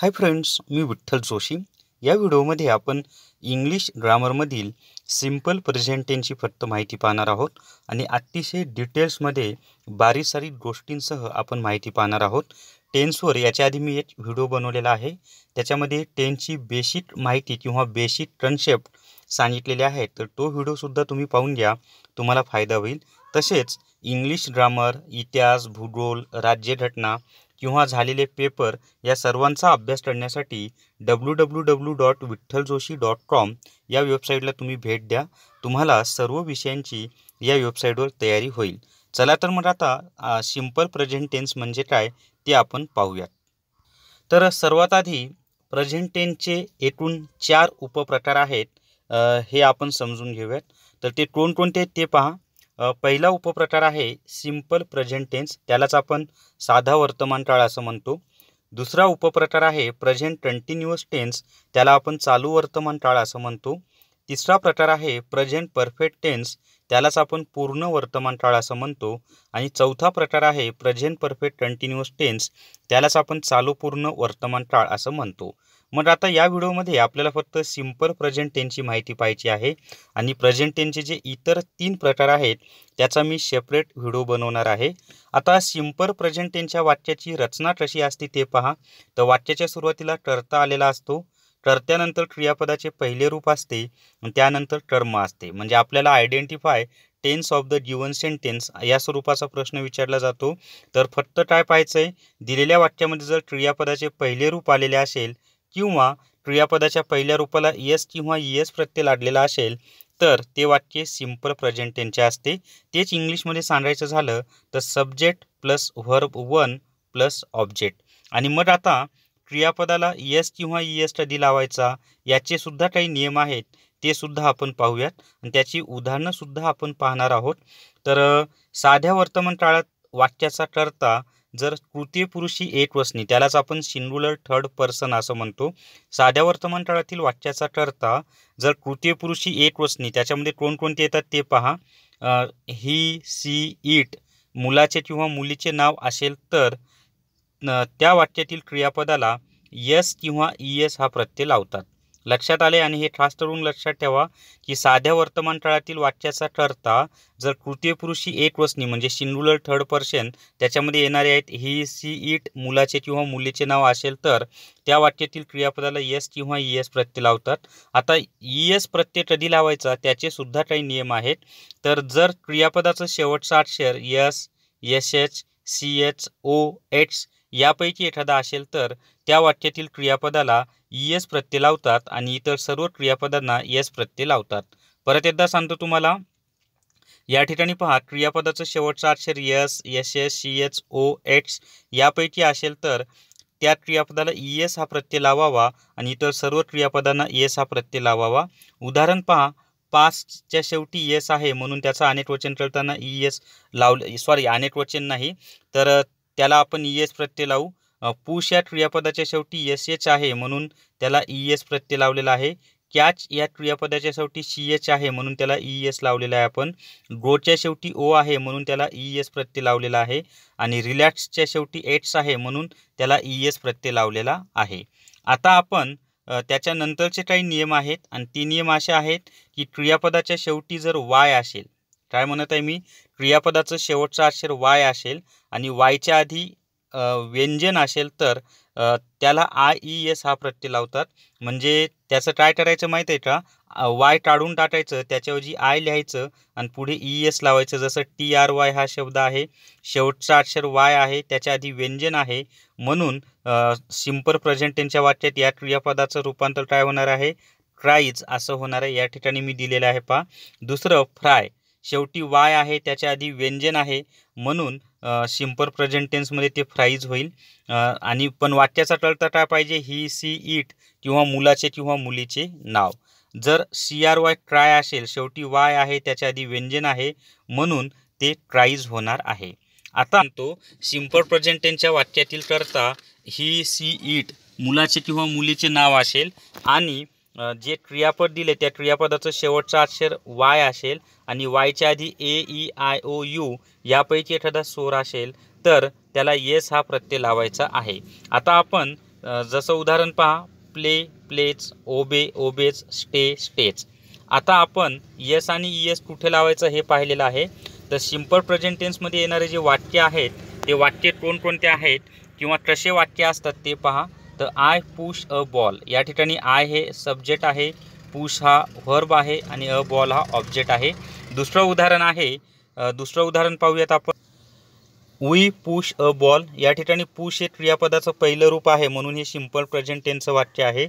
हाय friends मी विठ्ठल जोशी या व्हिडिओमध्ये आपण इंग्लिश ग्रामरमधील सिम्पल प्रेझेंटेनची फक्त माहिती पाहणार आहोत आणि अतिशय डिटेल्समध्ये बारीक सारी गोष्टींसह आपण माहिती पाहणार आहोत टेन्सवर याच्या आधी मी एक व्हिडिओ बनवलेला आहे त्याच्यामध्ये टेनची बेसिक माहिती किंवा बेसिक कन्सेप्ट सांगितलेले आहेत तर तो व्हिडिओसुद्धा तुम्ही पाहून घ्या तुम्हाला फायदा होईल तसेच इंग्लिश ग्रामर इतिहास भूगोल राज्यघटना किंवा झालेले पेपर या सर्वांचा अभ्यास करण्यासाठी W W W dot Vitthal Joshi dot com या वेबसाईटला तुम्ही भेट द्या तुम्हाला सर्व विषयांची या वेबसाईटवर तयारी होईल चला तर मग आता सिम्पल प्रेझेंट टेन्स म्हणजे काय ते आपण पाहूयात तर सर्वात आधी प्रेझेंट टेन्सचे एकूण चार उपप्रकार आहेत हे आपण समजून घेऊयात तर ते कोणकोणते ते पहा पहिला उपप्रकार आहे सिम्पल प्रेझेंट टेन्स त्यालाच आपण साधा वर्तमान काळ असं म्हणतो दुसरा उपप्रकार आहे प्रेझेंट कंटिन्युअस टेन्स त्याला आपण चालू वर्तमान काळ असं म्हणतो तिसरा प्रकार आहे प्रेझेंट परफेक्ट टेन्स त्यालाच आपण पूर्ण वर्तमान काळ असं म्हणतो आणि चौथा प्रकार आहे प्रेझेंट परफेक्ट कंटिन्युअस टेन्स त्यालाच आपण चालू पूर्ण वर्तमान काळ असं म्हणतो मग आता या व्हिडिओमध्ये आपल्याला फक्त सिंपल प्रेझेंट टेनची माहिती पाहिजे आहे आणि प्रेझेंट टेनचे जे इतर तीन प्रकार आहेत त्याचा मी सेपरेट व्हिडिओ बनवणार आहे आता सिंपल प्रेझेंट टेनच्या वाक्याची रचना कशी असते ते पहा तर वाक्याच्या सुरुवातीला टर्ता आलेला असतो कर्त्यानंतर क्रियापदाचे पहिले रूप असते त्यानंतर कर्म असते म्हणजे आपल्याला identify tense of the given sentence या स्वरूपाचा प्रश्न विचारला जातो तर फक्त काय पाहायचं आहे दिलेल्या वाक्यामध्ये जर क्रियापदाचे पहिले रूप आलेले असेल किंवा क्रियापदाच्या पहिल्या रूपाला एस किंवा एस प्रत्यय लाडलेला असेल तर ते वाक्य सिम्पल प्रेझेंट त्यांचे असते तेच इंग्लिशमध्ये सांगायचं झालं तर subject plus verb one plus object आणि मग आता क्रियापदाला एस किंवा एस कधी लावायचा याचे सुद्धा काही नियम आहेत ते सुद्धा आपण पाहूयात आणि त्याची उदाहरणंसुद्धा आपण पाहणार आहोत तर साध्या वर्तमान काळात वाक्याचा करता जर पुरुषी एक वसनी त्यालाच आपण सिंगुलर थर्ड पर्सन असं म्हणतो साध्या वर्तमानकाळातील वाक्याचा करता जर पुरुषी एक वसनी त्याच्यामध्ये कोणकोणते येतात ते पहा ही सी इट मुलाचे किंवा मुलीचे नाव असेल तर त्या वाक्यातील क्रियापदाला यस किंवा ई एस हा प्रत्यय लावतात लक्षात आले आणि हे खास करून लक्षात ठेवा की साध्या वर्तमानकाळातील वाक्याचा ठरता जर पुरुषी एक वसनी म्हणजे सिंगुलर थर्ड पर्सन त्याच्यामध्ये येणारे आहेत ही सी इट मुलाचे किंवा मुलीचे नाव असेल तर त्या वाक्यातील क्रियापदाला यस किंवा ई एस प्रत्यय लावतात आता ई एस प्रत्यय कधी लावायचा त्याचे सुद्धा काही नियम आहेत तर जर क्रियापदाचं शेवटचं अक्षर S S H C H O H यापैकी एखादा असेल तर त्या वाक्यातील क्रियापदाला ई e एस प्रत्यय लावतात आणि इतर सर्व क्रियापदांना एस प्रत्यय लावतात परत एकदा सांगतो तुम्हाला या ठिकाणी पहा क्रियापदाचं शेवटचं अक्षर S S S C H O X यापैकी असेल तर त्या क्रियापदाला ई e एस हा प्रत्यय लावावा आणि इतर सर्व क्रियापदांना एस हा प्रत्यय लावावा उदाहरण पहा पाचच्या शेवटी एस आहे म्हणून त्याचं अनेक वचन करताना ई e एस लावले सॉरी अनेक वचन नाही तर त्याला आपण ई e एस प्रत्यय लावू पुश या क्रियापदाच्या शेवटी एस एच आहे म्हणून त्याला ई e एस प्रत्यय लावलेला आहे कॅच या क्रियापदाच्या शेवटी सी एच आहे म्हणून त्याला ई e एस लावलेला आहे आपण गोच्या शेवटी ओ आहे म्हणून त्याला ई एस प्रत्यय लावलेला आहे आणि रिलॅक्सच्या शेवटी एट्स आहे म्हणून त्याला ई एस प्रत्यय लावलेला आहे आता आपण त्याच्यानंतरचे काही नियम आहेत आणि ते नियम असे आहेत की क्रियापदाच्या शेवटी जर वाय असेल काय म्हणत आहे मी क्रियापदाचं शेवटचं अक्षर वाय असेल आणि वायच्या आधी व्यंजन असेल तर त्याला आय ई एस हा प्रत्यय लावतात म्हणजे त्याचं काय करायचं माहीत आहे का वाय टाळून टाकायचं त्याच्याऐवजी आय लिहायचं आणि पुढे ई एस लावायचं जसं टी आर वाय हा शब्द आहे शेवटचा अक्षर वाय आहे त्याच्या आधी व्यंजन आहे म्हणून सिम्पल त्यांच्या वाक्यात या क्रियापदाचं रूपांतर काय होणार आहे ट्राईज असं होणार आहे या ठिकाणी मी दिलेलं आहे पा दुसरं फ्राय शेवटी वाय आहे त्याच्या आधी व्यंजन आहे म्हणून सिम्पर प्रेझेंट ते फ्राईज होईल आणि पण वाक्याचा टळतटा पाहिजे ही सी इट किंवा मुलाचे किंवा मुलीचे नाव जर सी आर वाय ट्राय असेल शेवटी वाय आहे त्याच्या आधी व्यंजन आहे म्हणून ते ट्राईज होणार आहे आता तो सिम्पल प्रेझेंट वाक्यातील करता ही सी इट मुलाचे किंवा मुलीचे नाव असेल आणि जे क्रियापद दिले त्या क्रियापदाचं शेवटचं अक्षर वाय असेल आणि वायच्या आधी A E I O U यापैकी एखादा स्वर असेल तर त्याला येस हा प्रत्यय लावायचा आहे आता आपण जसं उदाहरण पहा प्ले प्लेच ओबे ओबेच स्टे स्टेच आता आपण येस आणि ई एस कुठे लावायचं हे पाहिलेलं आहे तर सिम्पल प्रेझेंटेन्समध्ये येणारे जे वाक्य आहेत ते वाक्य कोणकोणते आहेत किंवा कसे वाक्य असतात ते पहा तर आय पुश अ बॉल या ठिकाणी आय हे सब्जेक्ट आहे पुश हा व्हर्ब आहे आणि अ बॉल हा ऑब्जेक्ट आहे दुसरं उदाहरण आहे दुसरं उदाहरण पाहूयात आपण वी पुश अ बॉल या ठिकाणी पुश हे क्रियापदाचं पहिलं रूप आहे म्हणून हे सिम्पल प्रेझेंट टेनचं वाक्य आहे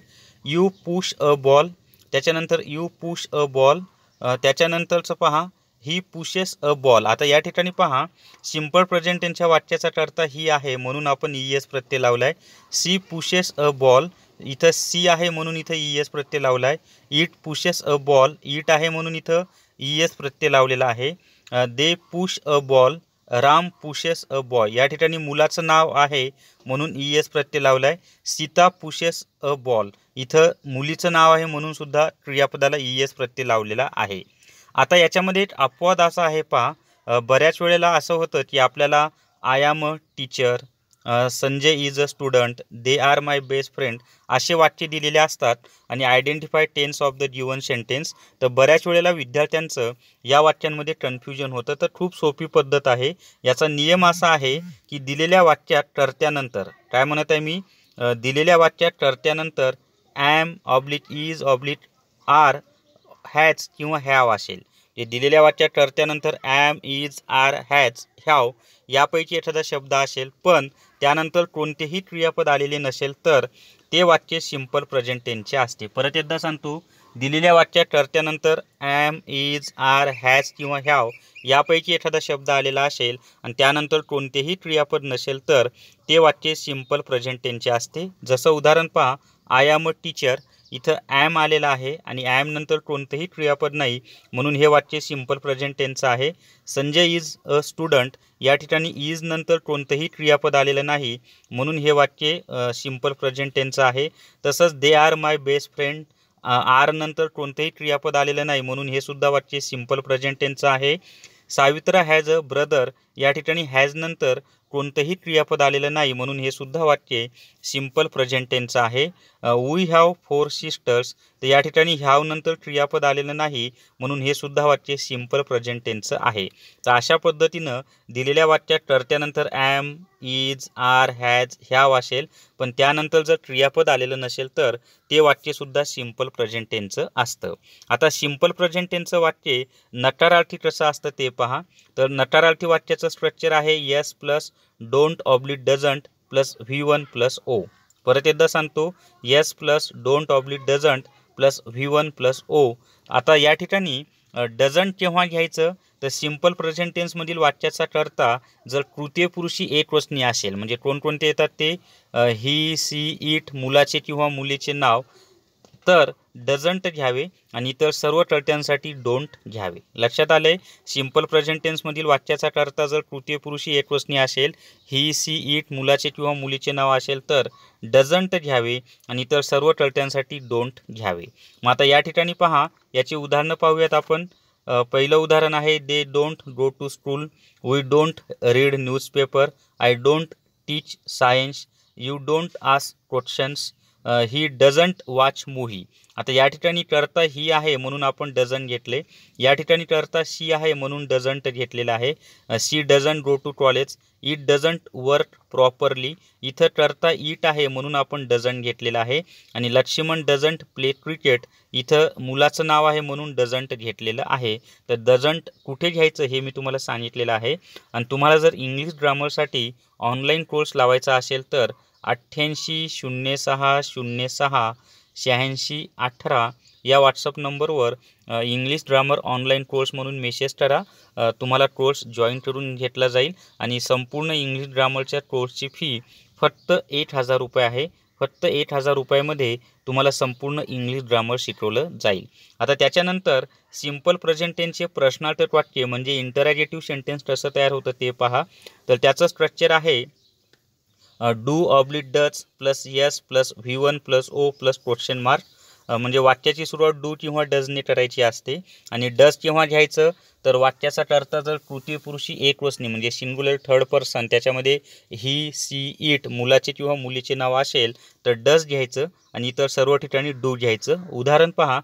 यू पुश अ बॉल त्याच्यानंतर यू पुश अ बॉल त्याच्यानंतरचं पहा ही पुशेस अ बॉल आता या ठिकाणी पहा सिंपल प्रेझेंट यांच्या वाक्याचा करता ही आहे म्हणून आपण ई e एस प्रत्यय लावला आहे सी पुशेस अ बॉल इथं सी आहे म्हणून इथं ई e एस प्रत्यय लावला आहे it pushes a ball it आहे म्हणून इथं ई e एस प्रत्यय लावलेला आहे they push a ball Ram pushes a boy या ठिकाणी मुलाचं नाव आहे म्हणून ई एस प्रत्यय लावलाय आहे सीता पुशेस अ बॉल इथं मुलीचं नाव आहे म्हणून सुद्धा क्रियापदाला ई एस प्रत्यय लावलेला आहे आता याच्यामध्ये एक अपवाद असा आहे पहा बऱ्याच वेळेला असं होतं की आपल्याला I am a teacher Sanjay is a student they are my best friend असे वाक्य दिलेले असतात आणि identify tense of the given sentence तर बऱ्याच वेळेला विद्यार्थ्यांचं या वाक्यांमध्ये कन्फ्युजन होतं तर खूप सोपी पद्धत आहे याचा नियम असा आहे की दिलेल्या वाक्यात टरत्यानंतर काय म्हणत आहे मी दिलेल्या वाक्यात ठरत्यानंतर am oblique is oblique are has किंवा हॅव असेल जे दिलेल्या वाक्यात टर्त्यानंतर am is are has have यापैकी एखादा शब्द असेल पण त्यानंतर कोणतेही क्रियापद आलेले नसेल तर ते वाक्य सिम्पल प्रेझेंट टेनचे असते परत एकदा सांगतो दिलेल्या वाक्यात टर्त्यानंतर ॲम इज आर हॅच किंवा ह्याव यापैकी एखादा शब्द आलेला असेल आणि त्यानंतर कोणतेही क्रियापद नसेल तर ते वाक्य सिम्पल प्रेझेंट टेनचे असते जसं उदाहरण पहा आय ॲम अ टीचर इथं ॲम आलेला आहे आणि ॲम नंतर कोणतंही क्रियापद नाही म्हणून हे वाक्य सिंपल प्रेझेंट आहे संजय इज अ स्टुडंट या ठिकाणी इज नंतर कोणतंही क्रियापद आलेलं नाही म्हणून हे वाक्य सिंपल प्रेझेंट आहे तसंच they are my best friend are नंतर कोणतंही क्रियापद आलेलं नाही म्हणून हे सुद्धा वाक्य सिंपल प्रेझेंट आहे सावित्रा हॅज अ ब्रदर या ठिकाणी हॅज नंतर कोणतंही क्रियापद आलेलं नाही म्हणून हे सुद्धा वाक्य सिंपल प्रेझेंट आहे वी हॅव फोर सिस्टर्स तर या ठिकाणी ह्याव नंतर क्रियापद आलेलं नाही म्हणून हे सुद्धा वाक्य सिम्पल प्रेझेंट टेन्सचं आहे तर अशा पद्धतीनं दिलेल्या वाक्यात कर्त्यानंतर am is are has have असेल पण त्यानंतर जर क्रियापद आलेलं नसेल तर ते वाक्यसुद्धा सिम्पल प्रेझेंट टेन्सचं असतं आता सिम्पल प्रेझेंट टेन्सचं वाक्य नकारार्थी कसं असतं ते पहा तर नकारार्थी वाक्याचं स्ट्रक्चर आहे S plus don't oblique doesn't plus V one plus O परत एकदा सांगतो S plus don't oblique doesn't plus V one plus O आता या ठिकाणी डझंट केव्हा घ्यायचं तर सिंपल प्रेझेंट टेन्समधील वाक्याचा करता जर पुरुषी एक एकवचनी असेल म्हणजे कोणकोणते येतात ते ही सी इट मुलाचे किंवा मुलीचे नाव तर डझंट घ्यावे आणि इतर सर्व टळट्यांसाठी डोंट घ्यावे लक्षात आले सिंपल प्रेझेंटेन्समधील वाक्याचा कर्ता जर तृतीय पुरुषी एकवचनी असेल ही सी इट मुलाचे किंवा मुलीचे नाव असेल तर डझंट घ्यावे आणि इतर सर्व टळट्यांसाठी डोंट घ्यावे मग आता या ठिकाणी पहा याची उदाहरणं पाहूयात आपण पहिलं उदाहरण आहे they don't go to school we don't read newspaper I don't teach science you don't ask questions he doesn't watch movie आता या ठिकाणी करता ही आहे म्हणून आपण डझन घेतले या ठिकाणी करता सी आहे म्हणून डझंट घेतलेला आहे she doesn't go to college it doesn't work properly इथं करता इट आहे म्हणून आपण डझंट घेतलेलं आहे आणि लक्ष्मण डझंट प्ले क्रिकेट इथं मुलाचं नाव आहे म्हणून डझंट घेतलेलं आहे तर डझंट कुठे घ्यायचं हे मी तुम्हाला सांगितलेलं आहे आणि तुम्हाला जर इंग्लिश ग्रामरसाठी ऑनलाईन कोर्स लावायचा असेल तर अठ्ठ्याऐंशी शून्य सहा शून्य सहा शहाऐंशी अठरा या व्हॉट्सअप नंबरवर इंग्लिश ग्रामर ऑनलाईन कोर्स म्हणून मेसेज करा तुम्हाला कोर्स जॉईन करून घेतला जाईल आणि संपूर्ण इंग्लिश ग्रामरच्या कोर्सची फी फक्त एक हजार रुपये आहे फक्त एक हजार रुपयामध्ये तुम्हाला संपूर्ण इंग्लिश ग्रामर शिकवलं जाईल आता त्याच्यानंतर सिम्पल प्रेझेंट टेन्सचे प्रश्नार्थक वाक्य म्हणजे इंटरॅगेटिव्ह सेंटेन्स कसं तयार होतं ते पहा तर त्याचं स्ट्रक्चर आहे do oblique does plus S plus V one plus O plus question mark म्हणजे वाक्याची सुरुवात डू किंवा डजने करायची असते आणि डज केव्हा घ्यायचं तर वाक्याचा टर्ता जर तृतीय पुरुषी एक वसनी म्हणजे सिंगुलर थर्ड पर्सन त्याच्यामध्ये ही सी इट मुलाचे किंवा मुलीचे नाव असेल तर डज घ्यायचं आणि इतर सर्व ठिकाणी डू घ्यायचं उदाहरण पहा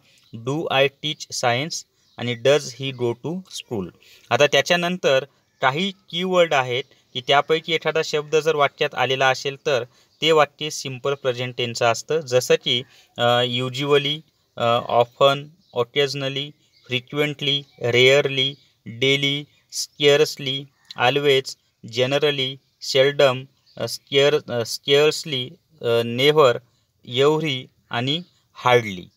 डू आय टीच सायन्स आणि does he go to school आता त्याच्यानंतर काही कीवर्ड आहेत की त्यापैकी एखादा शब्द जर वाक्यात आलेला असेल तर ते वाक्य सिम्पल प्रेझेंट असतं जसं की usually often occasionally frequently rarely daily scarcely always generally seldom scarce scarcely never every आणि हार्डली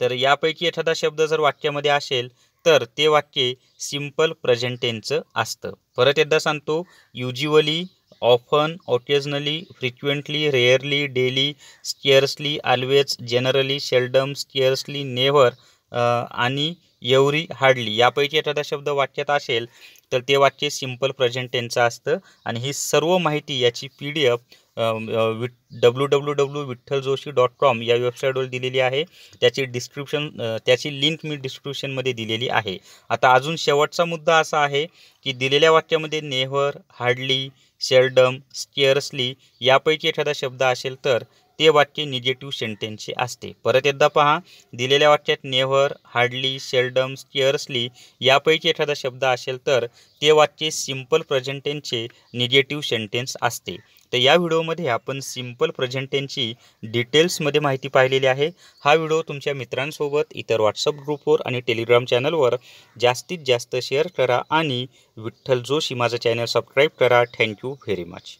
तर यापैकी एखादा शब्द जर वाक्यामध्ये असेल तर ते वाक्य सिम्पल प्रेझेंटेनचं असतं परत एकदा सांगतो usually often occasionally frequently rarely daily scarcely always generally seldom scarcely never आणि एवरी हार्डली यापैकी एखादा शब्द वाक्यात असेल तर ते वाक्य सिम्पल प्रेझेंट असतं आणि ही सर्व माहिती याची P D F with W W W Vitthal Joshi dot com या वेबसाईटवर दिलेली आहे त्याची डिस्क्रिप्शन त्याची लिंक मी डिस्क्रिप्शनमध्ये दिलेली आहे आता अजून शेवटचा मुद्दा असा आहे की दिलेल्या वाक्यामध्ये नेहर हार्डली शेल्डम स्केअर्सली यापैकी एखादा शब्द असेल तर ते वाक्य निगेटिव्ह सेंटेन्सचे असते परत एकदा पहा दिलेल्या वाक्यात नेव्हर हार्डली सेल्डम स्केअर्सली यापैकी एखादा शब्द असेल तर ते वाक्य सिंपल प्रेझेंटेनचे निगेटिव्ह सेंटेन्स असते तर या व्हिडिओमध्ये आपण सिंपल प्रेझेंटेनची डिटेल्समध्ये माहिती पाहिलेली आहे हा व्हिडिओ तुमच्या मित्रांसोबत इतर व्हॉट्सअप ग्रुपवर आणि टेलिग्राम चॅनलवर जास्तीत जास्त शेअर करा आणि विठ्ठल जोशी माझं चॅनल सबस्क्राईब करा थँक्यू व्हेरी मच